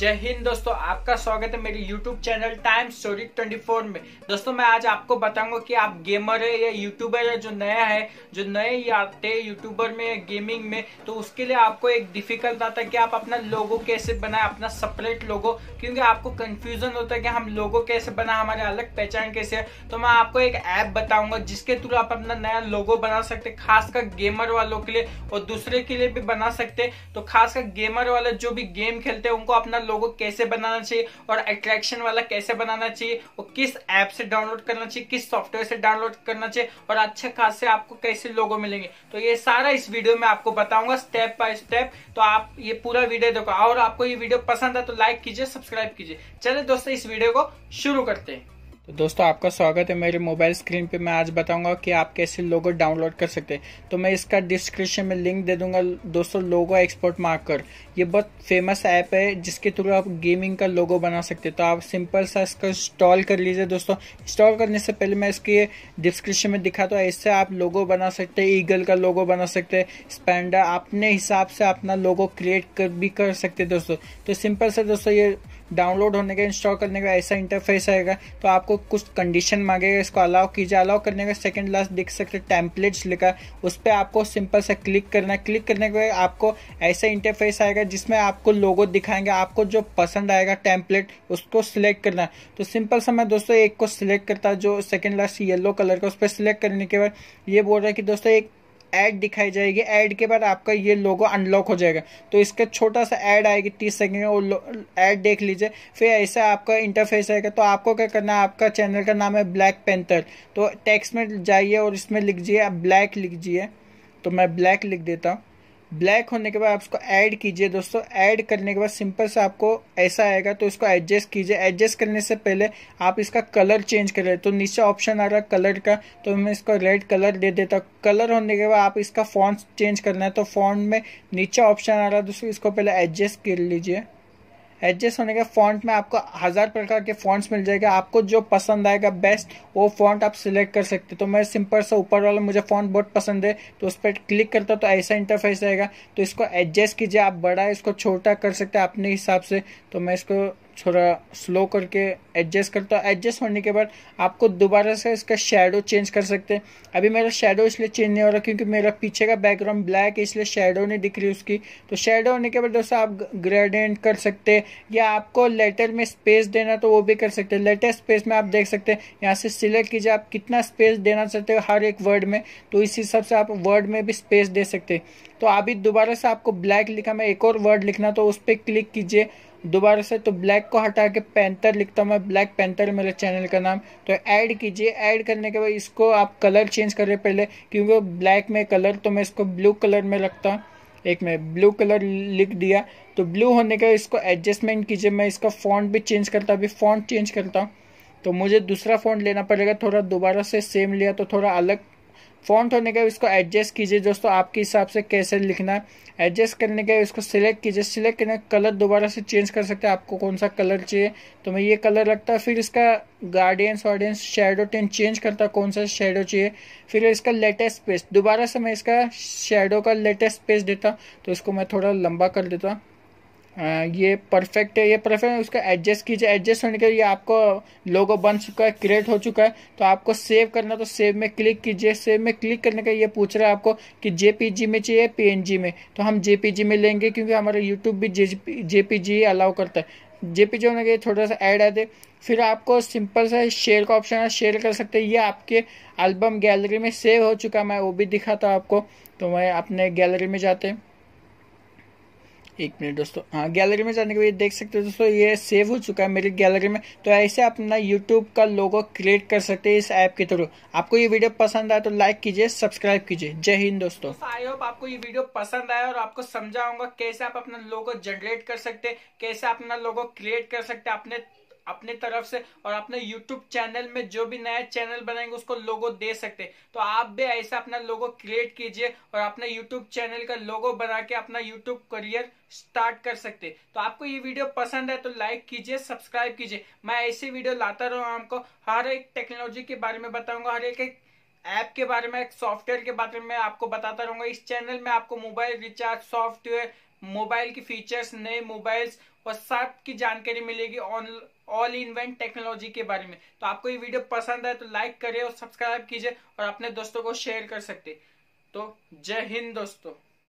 जय हिंद दोस्तों आपका स्वागत है मेरे YouTube चैनल टाइम स्टोरी 24 में दोस्तों मैं आज आपको बताऊंगा कि आप गेमर है या यूट्यूबर है जो नया है जो नए आते हैं यूट्यूबर में गेमिंग में तो उसके लिए आपको एक डिफिकल्ट आता है कि आप अपना लोगो कैसे बनाए अपना सेपरेट लोगो क्योंकि आपको कन्फ्यूजन होता है कि हम लोगो कैसे बनाए हमारे अलग पहचान कैसे है तो मैं आपको एक ऐप बताऊंगा जिसके थ्रू आप अपना नया लोगो बना सकते खासकर गेमर वालों के लिए और दूसरे के लिए भी बना सकते तो खासकर गेमर वाले जो भी गेम खेलते हैं उनको अपना लोगो कैसे बनाना चाहिए और अट्रैक्शन वाला कैसे बनाना चाहिए और किस ऐप से डाउनलोड करना चाहिए किस सॉफ्टवेयर से डाउनलोड करना चाहिए और अच्छे खासे आपको कैसे लोगो मिलेंगे तो ये सारा इस वीडियो में आपको बताऊंगा स्टेप बाय स्टेप तो आप ये पूरा वीडियो देखो और आपको ये वीडियो पसंद है तो लाइक कीजिए सब्सक्राइब कीजिए चले दोस्तों इस वीडियो को शुरू करते हैं तो दोस्तों आपका स्वागत है मेरे मोबाइल स्क्रीन पे मैं आज बताऊंगा कि आप कैसे लोगो डाउनलोड कर सकते हैं तो मैं इसका डिस्क्रिप्शन में लिंक दे दूंगा दोस्तों लोगो एक्सपोर्ट मार्कर ये बहुत फेमस ऐप है जिसके थ्रू आप गेमिंग का लोगो बना सकते हैं तो आप सिंपल सा इसका इंस्टॉल कर लीजिए दोस्तों इंस्टॉल करने से पहले मैं इसके डिस्क्रिप्शन में दिखाता तो इससे आप लोगो बना सकते हैं ईगल का लोगो बना सकते हैं स्पेंडा अपने हिसाब से अपना लोगो क्रिएट कर भी कर सकते दोस्तों तो सिंपल सा दोस्तों ये डाउनलोड होने का इंस्टॉल करने का ऐसा इंटरफेस आएगा तो आपको कुछ कंडीशन मांगेगा इसको अलाउ कीजिए अलाउ करने का सेकंड लास्ट देख सकते टैंपलेट्स लिखा उस पर आपको सिंपल सा क्लिक करना क्लिक करने के आपको ऐसा इंटरफेस आएगा जिसमें आपको लोगो दिखाएंगे आपको जो पसंद आएगा टैंपलेट उसको सिलेक्ट करना तो सिंपल सा मैं दोस्तों एक को सिलेक्ट करता जो सेकेंड लास्ट येलो कलर का उस पर सिलेक्ट करने के बाद ये बोल रहा है कि दोस्तों एक ऐड दिखाई जाएगी ऐड के बाद आपका ये लोगो अनलॉक हो जाएगा तो इसका छोटा सा ऐड आएगी तीस सेकेंड वो ऐड देख लीजिए फिर ऐसा आपका इंटरफेस आएगा तो आपको क्या करना है आपका चैनल का नाम है ब्लैक पेंथर तो टेक्स्ट में जाइए और इसमें लिख जाइए आप ब्लैक लिख जाइए तो मैं ब्लैक लिख देता हूँ ब्लैक होने के बाद आप उसको ऐड कीजिए दोस्तों ऐड करने के बाद सिंपल से आपको ऐसा आएगा तो इसको एडजस्ट कीजिए एडजस्ट करने से पहले आप इसका कलर चेंज करें तो नीचे ऑप्शन आ रहा है कलर का तो मैं इसको रेड कलर दे देता हूँ कलर होने के बाद आप इसका फॉन्ट चेंज करना है तो फॉन्ट में नीचे ऑप्शन आ रहा है दोस्तों इसको पहले एडजस्ट कर लीजिए एडजस्ट होने के फॉन्ट में आपको हज़ार प्रकार के फॉन्ट्स मिल जाएगा आपको जो पसंद आएगा बेस्ट वो फॉन्ट आप सिलेक्ट कर सकते तो मैं सिंपल सा ऊपर वाला मुझे फॉन्ट बहुत पसंद है तो उस पर क्लिक करता तो ऐसा इंटरफेस आएगा तो इसको एडजस्ट कीजिए आप बड़ा इसको छोटा कर सकते हैं अपने हिसाब से तो मैं इसको थोड़ा स्लो करके एडजस्ट करता हूँ एडजस्ट होने के बाद आपको दोबारा से इसका शेडो चेंज कर सकते हैं अभी मेरा शेडो इसलिए चेंज नहीं हो रहा क्योंकि मेरा पीछे का बैकग्राउंड ब्लैक है इसलिए शेडो नहीं दिख रही उसकी तो शेडो होने के बाद दोस्तों आप ग्रेडेंट कर सकते हैं या आपको लेटर में स्पेस देना तो वो भी कर सकते हैं लेटर स्पेस में आप देख सकते हैं यहाँ से सिलेक्ट कीजिए आप कितना स्पेस देना चाहते हो हर एक वर्ड में तो इस हिसाब से आप वर्ड में भी स्पेस दे सकते हैं तो अभी दोबारा से आपको ब्लैक लिखा मैं एक और वर्ड लिखना तो उस पर क्लिक कीजिए दोबारा से तो ब्लैक को हटा के पैंथर लिखता हूँ मैं ब्लैक पैंतर मेरे चैनल का नाम तो ऐड कीजिए ऐड करने के बाद इसको आप कलर चेंज कर रहे पहले क्योंकि ब्लैक में कलर तो मैं इसको ब्लू कलर में रखता हूँ एक में ब्लू कलर लिख दिया तो ब्लू होने के बाद इसको एडजस्टमेंट कीजिए मैं इसका फॉन्ट भी चेंज करता हूँ अभी फॉन्ट चेंज करता हूँ तो मुझे दूसरा फॉन्ट लेना पड़ेगा थोड़ा दोबारा से सेम लिया तो थोड़ा अलग फॉन्ट होने के इसको एडजस्ट कीजिए दोस्तों आपके हिसाब से कैसे लिखना है एडजस्ट करने के इसको सिलेक्ट कीजिए सिलेक्ट करने कलर दोबारा से चेंज कर सकते हैं आपको कौन सा कलर चाहिए तो मैं ये कलर रखता फिर इसका गार्डियंस वार्डियंस शेडो टेन चेंज करता कौन सा शेडो चाहिए फिर इसका लेटेस्ट पेस्ट दोबारा से मैं इसका शेडो का लेटेस्ट पेस्ट देता तो इसको मैं थोड़ा लंबा कर देता ये परफेक्ट है ये परफेक्ट है उसका एडजस्ट कीजिए एडजस्ट होने के लिए आपको लोगो बन चुका है क्रिएट हो चुका है तो आपको सेव करना तो सेव में क्लिक कीजिए सेव में क्लिक करने का ये पूछ रहा है आपको कि जेपीजी में चाहिए पीएनजी में तो हम जेपीजी में लेंगे क्योंकि हमारा यूट्यूब भी जेपीजी अलाउ करता है जेपीजी होने के थोड़ा सा ऐड आते फिर आपको सिंपल सा शेयर का ऑप्शन है शेयर कर सकते हैं ये आपके एल्बम गैलरी में सेव हो चुका है मैं वो भी दिखाता आपको तो मैं अपने गैलरी में जाते हैं एक मिनट दोस्तों हाँ गैलरी में जाने के बाद देख सकते हो दोस्तों ये सेव हो चुका है मेरी गैलरी में तो ऐसे आप अपना यूट्यूब का लोगो क्रिएट कर सकते हैं इस ऐप के थ्रू आपको ये वीडियो पसंद आया तो लाइक कीजिए सब्सक्राइब कीजिए जय हिंद दोस्तों आई होप आपको ये वीडियो पसंद आया और आपको समझाऊंगा कैसे आप अपना लोगो जनरेट कर सकते कैसे अपना लोगो क्रिएट कर सकते अपने अपने तरफ से और अपने यूट्यूब चैनल में जो भी नया चैनल बनाएंगे उसको लोगो दे सकते हैं तो आप भी ऐसा अपना लोगो क्रिएट कीजिए और अपने यूट्यूब चैनल का लोगो बना के अपना यूट्यूब करियर स्टार्ट कर सकते तो आपको ये वीडियो पसंद है तो लाइक कीजिए सब्सक्राइब कीजिए मैं ऐसे वीडियो लाता रहूँ आपको हर एक टेक्नोलॉजी के बारे में बताऊंगा हर एक ऐप के बारे में सॉफ्टवेयर के बारे में आपको बताता रहूंगा इस चैनल में आपको मोबाइल रिचार्ज सॉफ्टवेयर मोबाइल की फीचर्स नए मोबाइल्स और साथ की जानकारी मिलेगी on all in one technology के बारे में तो आपको ये वीडियो पसंद आए तो लाइक करें और सब्सक्राइब कीजिए और अपने दोस्तों को शेयर कर सकते तो जय हिंद दोस्तों